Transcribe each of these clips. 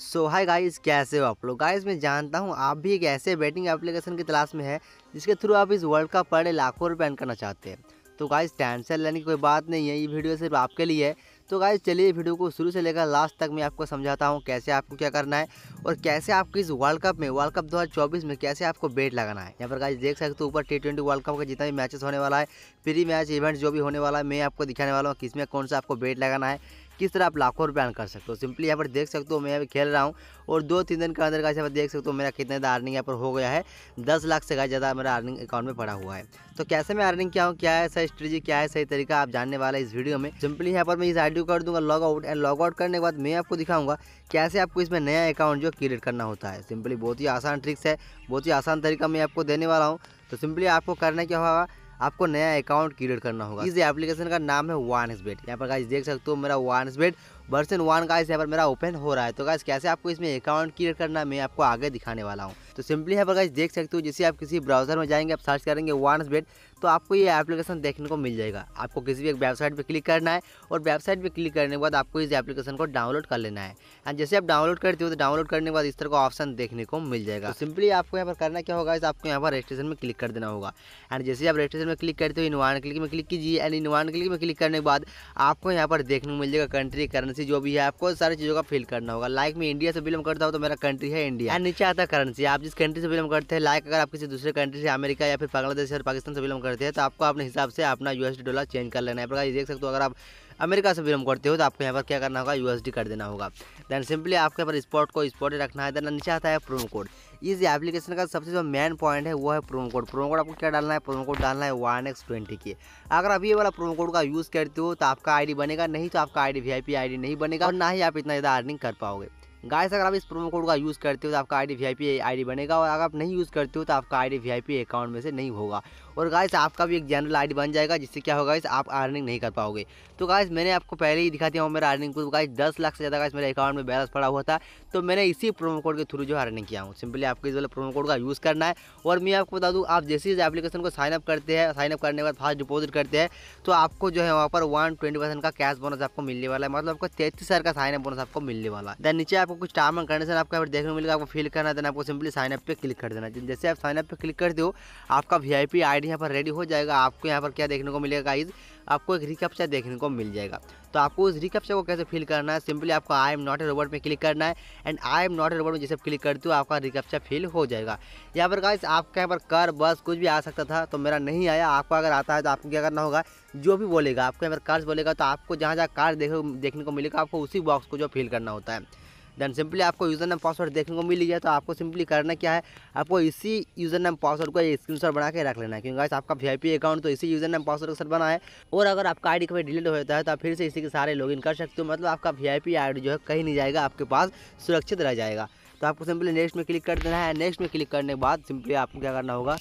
सो hi guys कैसे हो आप लोग गाइस मैं जानता हूँ आप भी एक ऐसे बैटिंग एप्लीकेशन की तलाश में है जिसके थ्रू आप इस वर्ल्ड कप पर लाखों रुपये अर्न करना चाहते हैं तो गाइस टेंशन लेने की कोई बात नहीं है ये वीडियो सिर्फ आपके लिए है तो गाइस चलिए वीडियो को शुरू से लेकर लास्ट तक मैं आपको समझाता हूँ कैसे आपको क्या करना है और कैसे आपको इस वर्ल्ड कप में वर्ल्ड कप 2024 में कैसे आपको बेट लगाना है यहाँ पर गाइस देख सकते हो ऊपर टी ट्वेंटी वर्ल्ड कप का जितना भी मैचेस होने वाला है प्री मैच इवेंट जो भी होने वाला है मैं आपको दिखाने वाला हूँ किस में कौन सा आपको बेट लगाना है किस तरह आप लाखों रुपये अर्न कर सकते हो सिंपली यहाँ पर देख सकते हो मैं यहाँ खेल रहा हूँ और दो तीन दिन के अंदर का यहाँ देख सकते हो मेरा कितना ज़्यादा अर्निंग यहाँ पर हो गया है दस लाख से ज़्यादा मेरा अर्निंग अकाउंट में पड़ा हुआ है तो कैसे मैं अर्निंग क्या हूँ क्या है सही स्ट्रेटी क्या है सही तरीका आप जानने वाला इस वीडियो में सिंपली यहाँ पर मैं इस आइडियो कर दूँगा log out and log out करने के बाद मैं आपको दिखाऊंगा कैसे आपको इसमें नया अकाउंट जो क्रिएट करना होता है सिंपली बहुत ही आसान ट्रिक्स है बहुत ही आसान तरीका मैं आपको देने वाला हूँ तो सिंपली आपको करना क्या होगा आपको नया अकाउंट क्रिएट करना होगा इस एप्लीकेशन का नाम है वन एस बेट यहाँ पर देख सकते हो मेरा one x bet version one का यहाँ पर मेरा ओपन हो रहा है तो गाइज कैसे आपको इसमें अकाउंट क्रिएट करना मैं आपको आगे दिखाने वाला हूँ तो सिंपली यहाँ पर गाइज देख सकते हो जैसे आप किसी ब्राउजर में जाएंगे आप सर्च करेंगे वन बेट तो आपको ये एप्लीकेशन देखने को मिल जाएगा आपको किसी भी एक वेबसाइट पर क्लिक करना है और वेबसाइट पर क्लिक करने के बाद आपको इस एप्लीकेशन को डाउनलोड कर लेना है एंड जैसे आप डाउनलोड करते हो तो डाउनलोड करने के बाद इस तरह का ऑप्शन देखने को मिल जाएगा सिंपली तो आपको यहाँ पर करना क्या होगा आपको यहाँ पर रजिस्ट्रेशन में क्लिक कर देना होगा एंड जैसे आप रजिस्ट्रेशन में क्लिक करते हो इनवान क्लिक में क्लिक कीजिए एंड इनवान क्लिक में क्लिक करने के बाद आपको यहाँ पर देखने को मिल जाएगा कंट्री करेंसी करेंसी जो भी है आपको सारी चीज़ों का फिल करना होगा लाइक मैं इंडिया से बिलोंग करता हूँ तो मेरा कंट्री है इंडिया एंड नीचे आता है करेंसी आप जिस कंट्री से बिलोंग करते हैं लाइक अगर आप किसी दूसरे कंट्री से अमेरिका या फिर बांग्लादेश और पाकिस्तान से बिलोंग करते हैं तो आपको अपने हिसाब से अपना यूएसडी डॉलर चेंज कर लेना है देख सकते हो अगर आप अमेरिका से बिलोंग करते हो तो आपको यहाँ पर क्या करना होगा यू कर देना होगा देन सिंपली आपके पर स्पॉट को स्पॉट रखना है देन नीचे आता है प्रोमो कोड इस एप्लीकेशन का सबसे जो मेन पॉइंट है वो है प्रोमो कोड प्रोमो कोड आपको क्या डालना है प्रोमो कोड डालना है वन एक्स ट्वेंटी की अगर अभी ये वाला प्रोमो कोड का यूज़ करते हो तो आपका आईडी बनेगा नहीं तो आपका आईडी वीआईपी आईडी नहीं बनेगा और ना ही आप इतना ज़्यादा अर्निंग कर पाओगे गाइस अगर आप इस प्रोमो कोड का यूज़ करते हो तो आपका आईडी वीआईपी आईडी बनेगा और अगर आप नहीं यूज़ करते हो तो आपका आईडी वीआईपी अकाउंट में से नहीं होगा और गाइस आपका भी एक जनरल आईडी बन जाएगा जिससे क्या होगा इस आप अर्निंग नहीं कर पाओगे तो गाइस मैंने आपको पहले ही दिखा दिया हूँ मेरा अर्निंग प्रूफ गाइस दस लाख से ज़्यादा गाइस मेरे अकाउंट में बैलेंस पड़ा हुआ था तो मैंने इसी प्रोमो कोड के थ्रू जो अर्निंग किया हूँ सिंपली आपको इस वाले प्रोमो कोड का यूज़ करना है और मैं आपको बता दूँ आप जैसे ही एप्लीकेशन को साइनअप करते हैं साइनअप करने के बाद फास्ट डिपोजिट करते हैं तो आपको जो है वहाँ पर वन का कैश बोनस आपको मिलने वाला है मतलब आपको तैतीस का साइनअप बोनस आपको मिलने वाला है नीचे आप आपको कुछ टाइम एंड कंडीशन आपको यहाँ पर देखने को मिलेगा आपको फिल करना देना आपको सिंपली साइन अप पे क्लिक कर देना जैसे आप साइन अप पे क्लिक कर दो आपका V I P I D यहाँ पर रेडी हो जाएगा आपको यहाँ पर क्या देखने को मिलेगा गाइज आपको एक रिकप्चा देखने को मिल जाएगा तो आपको उस रिकप्चा को कैसे फिल करना है सिंपली आपको I'm not a robot में क्लिक करना है and I'm not a robot में जैसे क्लिक करते हो आपका रिकप्चा फिल हो जाएगा यहाँ पर गाइज आपके यहाँ पर कर बस कुछ भी आ सकता था तो मेरा नहीं आया आपको अगर आता है तो आपको क्या करना होगा जो भी बोलेगा आपके यहाँ पर कार्ड बोलेगा तो आपको जहाँ जहाँ कार्ड देखने को मिलेगा आपको उसी बॉक्स को जो फिल करना होता है देन सिंपली आपको यूज़र नेम पासवर्ड देखने को मिल गया तो आपको सिंपली करना क्या है आपको इसी यूज़र नेम पासवर्ड को स्क्रीनशॉट बना के रख लेना है क्योंकि आपका वी अकाउंट तो इसी यूज़र नेम पासवर्ड के साथ बना है और अगर आपका आई कभी डिलीट होता है तो आप फिर से इसी के सारे इन कर सकते हो मतलब आपका वी आई जो है कहीं नहीं जाएगा आपके पास सुरक्षित रह जाएगा तो आपको सिंपली नेक्स्ट में क्लिक कर देना है नेक्स्ट में क्लिक करने के बाद सिंपली आपको क्या करना होगा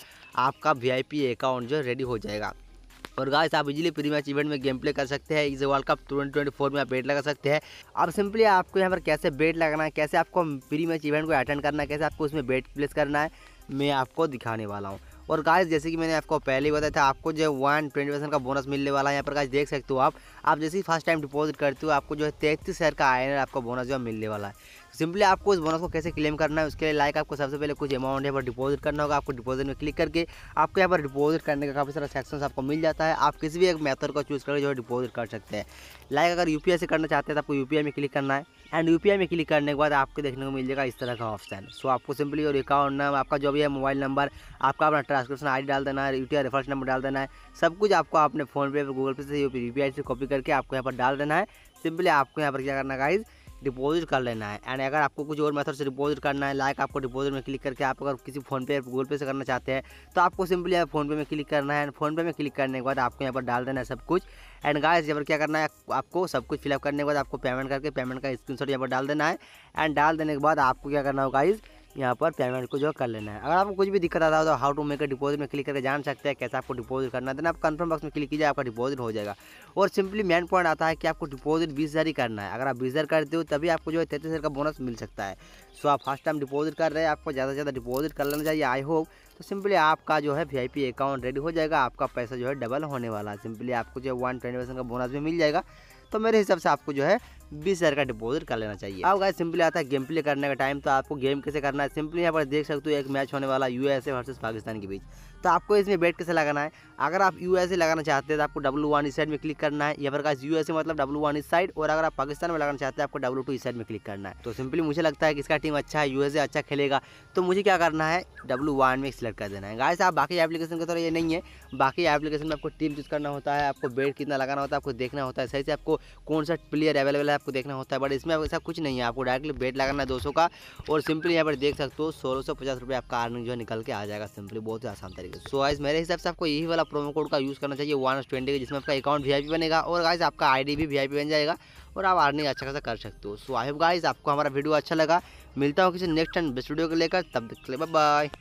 आपका वी अकाउंट जो रेडी हो जाएगा और गाइस आप इजीली प्री मैच इवेंट में गेम प्ले कर सकते हैं इस world cup twenty twenty four में आप बेट लगा सकते हैं आप सिंपली आपको यहाँ पर कैसे बेट लगाना है कैसे आपको प्री मैच इवेंट को अटेंड करना है कैसे आपको उसमें बेट प्लेस करना है मैं आपको दिखाने वाला हूँ और गाइस जैसे कि मैंने आपको पहले ही बताया था आपको जो वन ट्वेंटी परसेंट का बोनस मिलने वाला है यहाँ पर गाइस देख सकते हो आप आप जैसे ही फर्स्ट टाइम डिपॉजिट करते हो आपको जो है तैंतीस हज़ार का आयनर आपका बोनस जो है मिलने वाला है सिंपली आपको इस बोनस को कैसे क्लेम करना है उसके लिए लाइक आपको सबसे पहले कुछ अमाउंट यहाँ पर डिपॉजिट करना होगा आपको डिपॉजिट में क्लिक करके आपको यहाँ पर डिपॉजिट करने का काफ़ी सारा सेक्शन आपको मिल जाता है आप किसी भी एक मेथड को चूज़ करके जो है डिपॉजिट कर सकते हैं लाइक अगर यू से करना चाहते हैं तो आपको यू में क्लिक करना है एंड यू में क्लिक करने के बाद आपको देखने को मिल जाएगा इस तरह का ऑप्शन सो आपको सिंपली और अकाउंट नाम आपका जो भी है मोबाइल नंबर आपका अपना ट्रांसक्रिप्शन आई डाल देना है यू रेफरेंस नंबर डाल देना है सब कुछ आपको अपने फ़ोन पे गूगल पे से यू से कॉपी करके आपको यहाँ पर डाल देना है सिंपली आपको यहाँ पर क्या करना गाइज़ डिपॉजिट कर लेना है एंड अगर आपको कुछ और मेथड से डिपॉजिट करना है लाइक आपको डिपॉजिट में क्लिक करके आप अगर किसी फ़ोनपे या गूगल पे से करना चाहते हैं तो आपको सिंपली फोन फ़ोनपे में क्लिक करना है एंड फ़ोनपे में क्लिक करने के बाद आपको यहाँ पर डाल देना है सब कुछ एंड गाइस यहाँ पर क्या करना है आपको सब कुछ फिलअप करने के बाद आपको पेमेंट करके पेमेंट का स्क्रीन यहाँ पर डाल देना है एंड डाल देने के बाद आपको क्या करना होगा गाइज़ यहाँ पर पेमेंट को जो कर लेना है अगर आपको कुछ भी दिक्कत आता हो तो हाउ टू मेक डिपॉजिट में क्लिक करके जान सकते हैं कैसे आपको डिपॉजिट करना है देन आप कन्फर्म बॉक्स में क्लिक कीजिए आपका डिपॉजिट हो जाएगा और सिंपली मेन पॉइंट आता है कि आपको डिपॉजिट बीस हज़ार ही करना है अगर आप बीस हज़ार करते हो तभी आपको जो है तैतीस हज़ार का बोनस मिल सकता है सो आप फर्स्ट टाइम डिपॉजिट कर रहे हैं आपको ज़्यादा से ज़्यादा डिपॉजिट कर लेना चाहिए आई होप तो सिंपली आपका जो है वी अकाउंट रेडी हो जाएगा आपका पैसा जो है डबल होने वाला है सिंपली आपको जो है वन ट्वेंटी परसेंट का बोनस भी मिल जाएगा तो मेरे हिसाब से आपको जो है बीस हज़ार का डिपॉजिट कर लेना चाहिए अब गाइस सिंपली आता है गेम प्ले करने का टाइम तो आपको गेम कैसे करना है सिंपली यहाँ पर देख सकते हो एक मैच होने वाला यूएसए वर्सेस पाकिस्तान के बीच तो आपको इसमें बेट कैसे लगाना है अगर आप यूएसए लगाना चाहते हैं तो आपको डब्लू वन इस साइड में क्लिक करना है या फिर गाइस यूएसए मतलब डब्ल्यू वन इस साइड और अगर आप पाकिस्तान में लगाना चाहते हैं आपको डब्लू टू इस साइड में क्लिक करना है तो सिंपली मुझे लगता है कि इसका टीम अच्छा है यूएसए अच्छा खेलेगा तो मुझे क्या करना है डब्लू वन में सिलेक्ट कर देना है गाइस आप बाकी एप्लीकेशन का तो ये नहीं है बाकी एप्लीकेशन में आपको टीम चूज करना होता है आपको बेट कितना लगाना होता है आपको देखना होता है सही से आपको कौन सा प्लेयर अवेलेबल है आपको देखना होता है बट इसमें ऐसा कुछ नहीं है आपको डायरेक्टली बेट लगाना है दो का और सिंपली यहाँ पर देख सकते हो सोलह सौ पचास रुपये आपका अर्निंग जो है निकल के आ जाएगा सिंपली बहुत ही आसान तरीके से सो आइज़ मेरे हिसाब से आपको यही वाला प्रोमो कोड का यूज़ करना चाहिए वन ट्वेंटी का जिसमें आपका अकाउंट वी बनेगा और गाइज आपका आई भी वी बन जाएगा और आप अर्निंग अच्छा खासा कर सकते हो सो आई होप गाइज आपको हमारा वीडियो अच्छा लगा मिलता हूँ किसी नेक्स्ट टाइम बेस्ट वीडियो को लेकर तब देख ले बाय